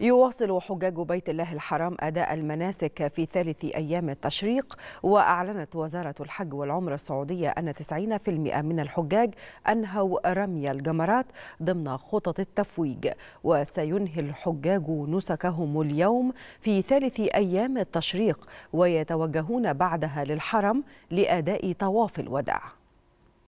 يواصل حجاج بيت الله الحرام أداء المناسك في ثالث أيام التشريق وأعلنت وزارة الحج والعمرة السعودية أن 90% من الحجاج أنهوا رمي الجمرات ضمن خطط التفويج وسينهي الحجاج نسكهم اليوم في ثالث أيام التشريق ويتوجهون بعدها للحرم لأداء طواف الوداع